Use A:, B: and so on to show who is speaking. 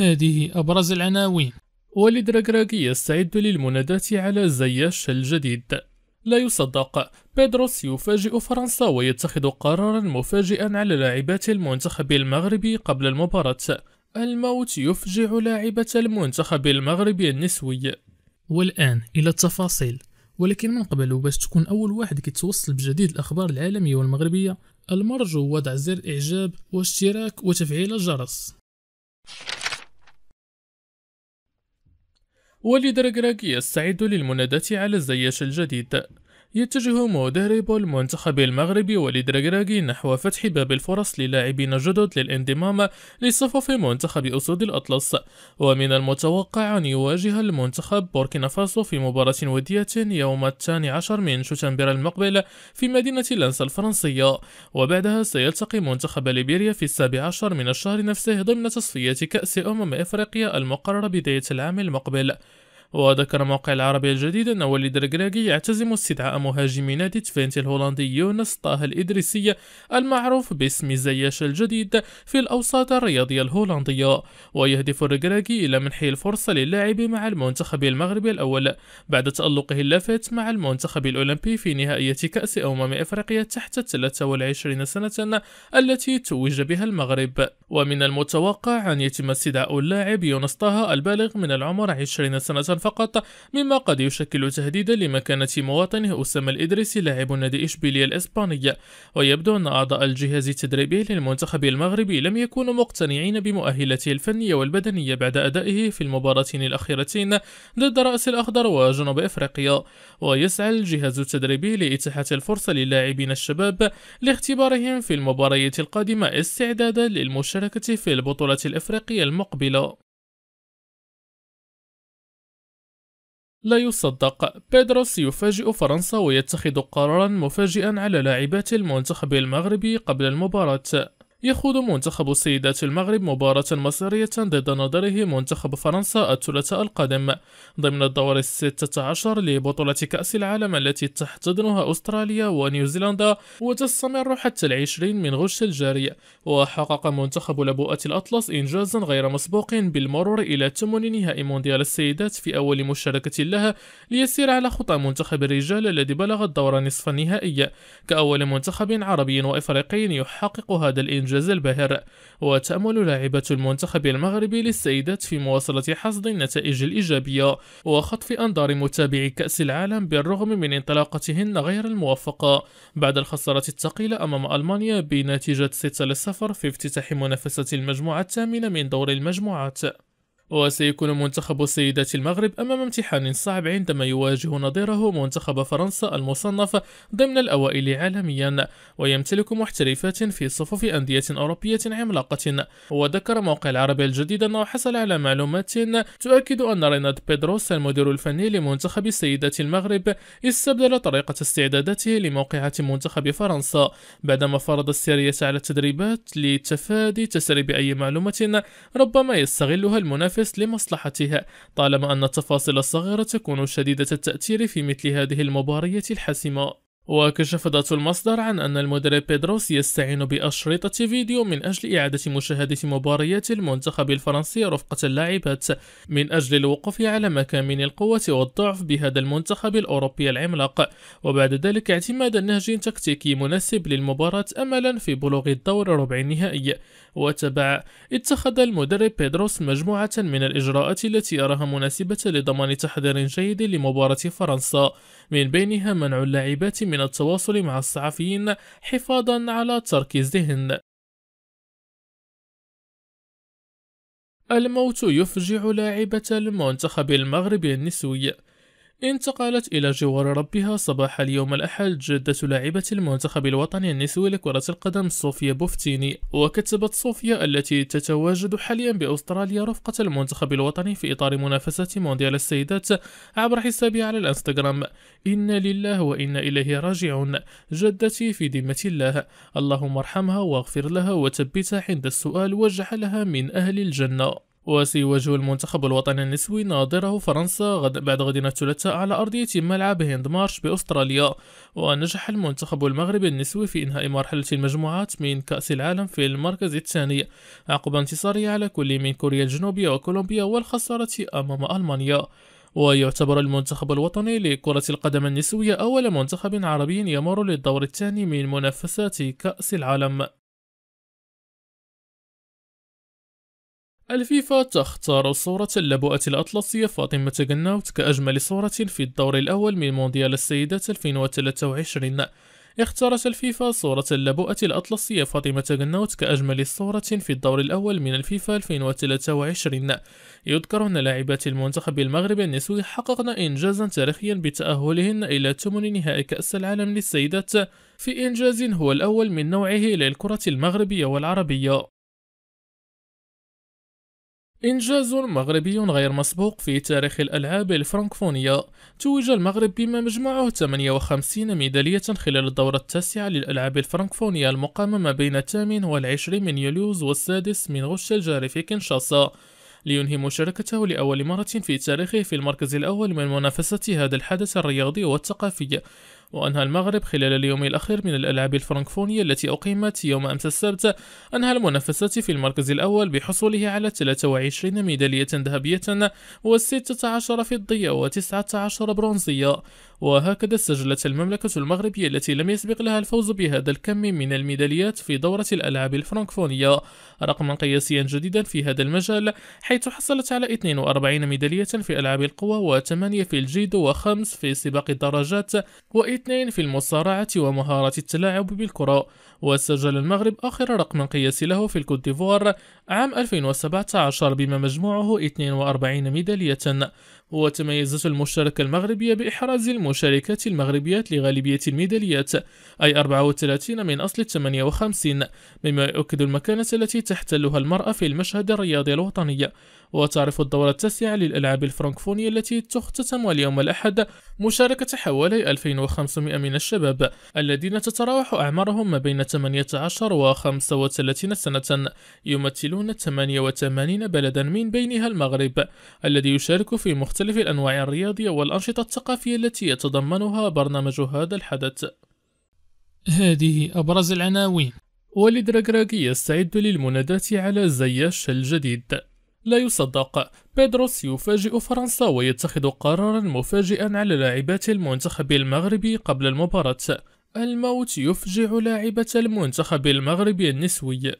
A: هذه أبرز العناوين والد ركراكي يستعد للمناداة على زياش الجديد لا يصدق بيدروس يفاجئ فرنسا ويتخذ قرارا مفاجئا على لاعبات المنتخب المغربي قبل المباراة الموت يفجع لاعبة المنتخب المغربي النسوي والآن إلى التفاصيل ولكن من قبل باش تكون أول واحد كيتوصل بجديد الأخبار العالمية والمغربية المرجو وضع زر إعجاب واشتراك وتفعيل الجرس you ولدرجراجي يستعد للمناداة على الزياش الجديد يتجه مدرب المنتخب المغربي وليد ركراكي نحو فتح باب الفرص للاعبين جدد للانضمام لصفوف منتخب أسود الأطلس ومن المتوقع أن يواجه المنتخب بوركينا فاسو في مباراة ودية يوم الثاني عشر من شتنبر المقبل في مدينة لانس الفرنسية وبعدها سيلتقي منتخب ليبيريا في السابع عشر من الشهر نفسه ضمن تصفية كأس أمم إفريقيا المقررة بداية العام المقبل وذكر موقع العربية الجديد أن وليد الركراكي يعتزم استدعاء مهاجم نادي تفينت الهولندي يونس طه الإدريسي المعروف باسم زياش الجديد في الأوساط الرياضية الهولندية ويهدف الركراكي إلى منح الفرصة للاعب مع المنتخب المغربي الأول بعد تألقه اللافت مع المنتخب الأولمبي في نهائية كأس أمم أفريقيا تحت 23 سنة التي توج بها المغرب ومن المتوقع أن يتم استدعاء اللاعب يونس طه البالغ من العمر 20 سنة فقط مما قد يشكل تهديدا لمكانة مواطنه أسامة الإدريسي لاعب نادي إشبيلية الإسبانية ويبدو أن أعضاء الجهاز التدريبي للمنتخب المغربي لم يكونوا مقتنعين بمؤهلته الفنية والبدنية بعد أدائه في المباراتين الأخيرتين ضد رأس الأخضر وجنوب إفريقيا ويسعى الجهاز التدريبي لإتاحة الفرصة للاعبين الشباب لاختبارهم في المباريات القادمة استعدادا للمشاركة المشاركة في البطولة الإفريقية المقبلة لا يصدق بيدروس يفاجئ فرنسا ويتخذ قرارا مفاجئا على لاعبات المنتخب المغربي قبل المباراة يخوض منتخب السيدات المغرب مباراة مصيرية ضد نظره منتخب فرنسا الثلاثاء القادم ضمن الدور الستة عشر لبطولة كأس العالم التي تحتضنها أستراليا ونيوزيلندا وتستمر حتى العشرين من غش الجاري وحقق منتخب لبوءة الأطلس إنجازا غير مسبوق بالمرور إلى ثمن نهائي مونديال السيدات في أول مشاركة لها ليسير على خطى منتخب الرجال الذي بلغ الدور نصف النهائي كأول منتخب عربي وإفريقي يحقق هذا الإنجاز إنجاز الباهر وتأمل لاعبة المنتخب المغربي للسيدات في مواصلة حصد النتائج الإيجابية وخطف أنظار متابعي كأس العالم بالرغم من انطلاقتهن غير الموفقة بعد الخسارة الثقيلة أمام ألمانيا بنتيجة 6 6-0 في افتتاح منافسة المجموعة الثامنة من دور المجموعات وسيكون منتخب سيدات المغرب أمام امتحان صعب عندما يواجه نظيره منتخب فرنسا المصنف ضمن الأوائل عالميا ويمتلك محترفات في صفوف أندية أوروبية عملاقة وذكر موقع العربي الجديد أنه حصل على معلومات تؤكد أن ريناد بيدروس المدير الفني لمنتخب سيدات المغرب استبدل طريقة استعداداته لموقعة منتخب فرنسا بعدما فرض السيرية على التدريبات لتفادي تسريب أي معلومة ربما يستغلها المنافس المنافس لمصلحتها طالما أن التفاصيل الصغيرة تكون شديدة التأثير في مثل هذه المباريات الحاسمة وكشف ذات المصدر عن أن المدرب بيدروس يستعين بأشرطة فيديو من أجل إعادة مشاهدة مباريات المنتخب الفرنسي رفقة اللاعبات من أجل الوقوف على مكامن القوة والضعف بهذا المنتخب الأوروبي العملاق وبعد ذلك اعتماد نهج تكتيكي مناسب للمباراة أملا في بلوغ الدور ربع النهائي وتبع اتخذ المدرب بيدروس مجموعة من الإجراءات التي يراها مناسبة لضمان تحضير جيد لمباراة فرنسا من بينها منع اللاعبات من من التواصل مع الصحفيين حفاظا على ترك الذهن الموت يفجع لاعبة المنتخب المغربي النسوي انتقلت إلى جوار ربها صباح اليوم الأحد جدة لاعبة المنتخب الوطني النسوي لكرة القدم صوفيا بوفتيني وكتبت صوفيا التي تتواجد حاليا بأستراليا رفقة المنتخب الوطني في إطار منافسة مونديال السيدات عبر حسابها على الانستغرام إنا لله وإنا إليه راجعون جدتي في ذمة الله اللهم ارحمها واغفر لها وثبتها عند السؤال وجعلها من أهل الجنة وسيواجه المنتخب الوطني النسوي ناظره فرنسا غد بعد غد الثلاثاء على أرضية ملعب هند مارش بأستراليا ونجح المنتخب المغربي النسوي في إنهاء مرحلة المجموعات من كأس العالم في المركز الثاني عقب انتصاره على كل من كوريا الجنوبية وكولومبيا والخسارة أمام ألمانيا ويعتبر المنتخب الوطني لكرة القدم النسوية أول منتخب عربي يمر للدور الثاني من منافسات كأس العالم الفيفا تختار صورة اللبؤة الأطلسية فاطمة جناوت كأجمل صورة في الدور الأول من مونديال السيدات 2023 اختارت الفيفا صورة اللبؤة الأطلسية فاطمة جناوت كأجمل صورة في الدور الأول من الفيفا 2023 يذكر أن لاعبات المنتخب المغربي النسوي حققن إنجازا تاريخيا بتأهلهن إلى ثمن نهائي كأس العالم للسيدات في إنجاز هو الأول من نوعه للكرة المغربية والعربية إنجاز مغربي غير مسبوق في تاريخ الألعاب الفرنكفونية توج المغرب بما مجموعه 58 ميدالية خلال الدورة التاسعة للألعاب الفرنكفونية المقامة ما بين الثامن والعشرين من يوليوز والسادس من غش الجاري في كنشاسا لينهي مشاركته لأول مرة في تاريخه في المركز الأول من منافسة هذا الحدث الرياضي والثقافي وأنهى المغرب خلال اليوم الأخير من الألعاب الفرنكفونية التي أقيمت يوم أمس السبت أنهى المنافسة في المركز الأول بحصوله على 23 ميدالية ذهبية و16 فضية و19 برونزية وهكذا سجلت المملكة المغربية التي لم يسبق لها الفوز بهذا الكم من الميداليات في دورة الألعاب الفرنكفونية رقما قياسيا جديدا في هذا المجال حيث حصلت على 42 ميدالية في ألعاب القوى و8 في الجيدو و5 في سباق الدراجات و2 في المصارعة ومهارة التلاعب بالكرة وسجل المغرب آخر رقم قياسي له في الكوت ديفوار عام 2017 بما مجموعه 42 ميدالية وتميزت المشاركة المغربية بإحراز المشاركات المغربيات لغالبية الميداليات أي 34 من أصل 58 مما يؤكد المكانة التي تحتلها المرأة في المشهد الرياضي الوطني وتعرف الدورة التاسعة للألعاب الفرنكفونية التي تختتم اليوم الأحد مشاركة حوالي 2500 من الشباب الذين تتراوح أعمارهم ما بين 18 و 35 سنة يمثلون 88 بلدا من بينها المغرب الذي يشارك في مختلف مختلف الأنواع الرياضية والأنشطة الثقافية التي يتضمنها برنامج هذا الحدث هذه أبرز العناوين والد راجراجي يستعد للمناداة على زياش الجديد لا يصدق بيدروس يفاجئ فرنسا ويتخذ قرارا مفاجئا على لاعبات المنتخب المغربي قبل المباراة الموت يفجع لاعبة المنتخب المغربي النسوي